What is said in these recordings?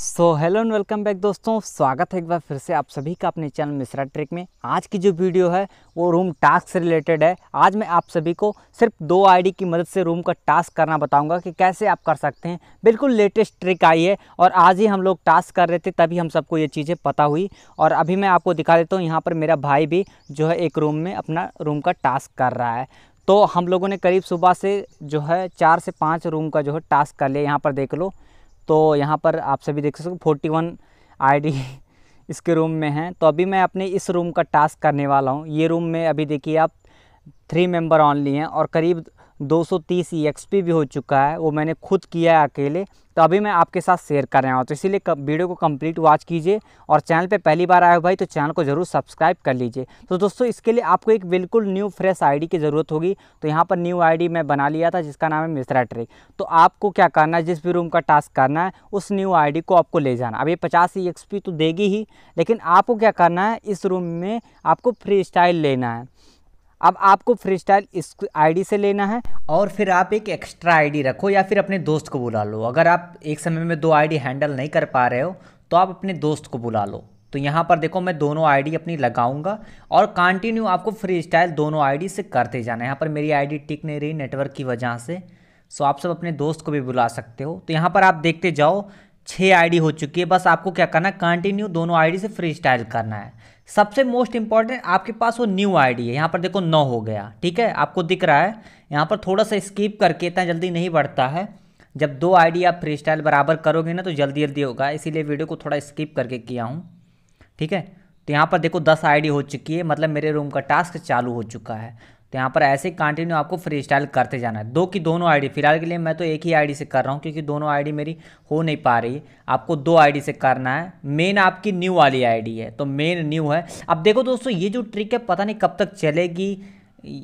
so hello and welcome back दोस्तों स्वागत है एक बार फिर से आप सभी का अपने चैनल मिश्रा ट्रिक में आज की जो वीडियो है वो रूम टास्क से रिलेटेड है आज मैं आप सभी को सिर्फ दो आईडी की मदद से रूम का टास्क करना बताऊंगा कि कैसे आप कर सकते हैं बिल्कुल लेटेस्ट ट्रिक आई है और आज ही हम लोग टास्क कर रहे थे तभी हम सबको ये चीज़ें पता हुई और अभी मैं आपको दिखा देता हूँ यहाँ पर मेरा भाई भी जो है एक रूम में अपना रूम का टास्क कर रहा है तो हम लोगों ने करीब सुबह से जो है चार से पाँच रूम का जो है टास्क कर लिया यहाँ पर देख लो तो यहाँ पर आप सभी देख सकते फोर्टी वन आई इसके रूम में है तो अभी मैं अपने इस रूम का टास्क करने वाला हूँ ये रूम में अभी देखिए आप थ्री मेंबर ऑनली हैं और करीब 230 सौ e भी हो चुका है वो मैंने खुद किया है अकेले तो अभी मैं आपके साथ शेयर कर रहा हूँ तो इसीलिए वीडियो को कंप्लीट वॉच कीजिए और चैनल पे पहली बार आए हो भाई तो चैनल को ज़रूर सब्सक्राइब कर लीजिए तो दोस्तों इसके लिए आपको एक बिल्कुल न्यू फ्रेश आईडी की ज़रूरत होगी तो यहाँ पर न्यू आईडी मैं बना लिया था जिसका नाम है मिश्रा ट्रेक तो आपको क्या करना है जिस भी रूम का टास्क करना है उस न्यू आई को आपको ले जाना अब ये पचास ई e तो देगी ही लेकिन आपको क्या करना है इस रूम में आपको फ्री स्टाइल लेना है अब आपको फ्री स्टाइल इस आईडी से लेना है और फिर आप एक एक्स्ट्रा आईडी रखो या फिर अपने दोस्त को बुला लो अगर आप एक समय में दो आईडी हैंडल नहीं कर पा रहे हो तो आप अपने दोस्त को बुला लो तो यहाँ पर देखो मैं दोनों आईडी अपनी लगाऊंगा और कंटिन्यू आपको फ्री स्टाइल दोनों आई से करते जाना है यहाँ पर मेरी आई टिक नहीं रही नेटवर्क की वजह से सो आप सब अपने दोस्त को भी बुला सकते हो तो यहाँ पर आप देखते जाओ छः आई हो चुकी है बस आपको क्या करना है कंटिन्यू दोनों आई से फ्री स्टाइल करना है सबसे मोस्ट इंपॉर्टेंट आपके पास वो न्यू आईडी है यहाँ पर देखो नौ हो गया ठीक है आपको दिख रहा है यहाँ पर थोड़ा सा स्कीप करके इतना जल्दी नहीं बढ़ता है जब दो आईडी आप फ्री स्टाइल बराबर करोगे ना तो जल्दी जल्दी होगा इसीलिए वीडियो को थोड़ा स्किप करके किया हूँ ठीक है तो यहाँ पर देखो दस आई हो चुकी है मतलब मेरे रूम का टास्क चालू हो चुका है तो यहाँ पर ऐसे कंटिन्यू आपको फ्री स्टाइल करते जाना है दो की दोनों आईडी फिलहाल के लिए मैं तो एक ही आईडी से कर रहा हूँ क्योंकि दोनों आईडी मेरी हो नहीं पा रही आपको दो आईडी से करना है मेन आपकी न्यू वाली आईडी है तो मेन न्यू है अब देखो दोस्तों ये जो ट्रिक है पता नहीं कब तक चलेगी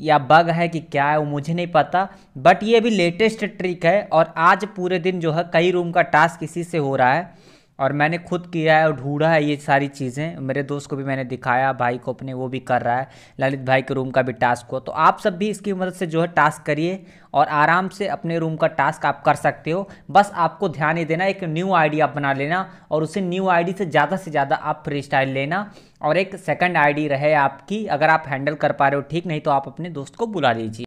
या बग है कि क्या है वो मुझे नहीं पता बट ये अभी लेटेस्ट ट्रिक है और आज पूरे दिन जो है कई रूम का टास्क इसी से हो रहा है और मैंने खुद किया है और ढूंढा है ये सारी चीज़ें मेरे दोस्त को भी मैंने दिखाया भाई को अपने वो भी कर रहा है ललित भाई के रूम का भी टास्क हो तो आप सब भी इसकी मदद से जो है टास्क करिए और आराम से अपने रूम का टास्क आप कर सकते हो बस आपको ध्यान ही देना एक न्यू आईडी आप बना लेना और उसे न्यू आईडी से ज़्यादा से ज़्यादा आप फ्री स्टाइल लेना और एक सेकंड आईडी रहे आपकी अगर आप हैंडल कर पा रहे हो ठीक नहीं तो आप अपने दोस्त को बुला लीजिए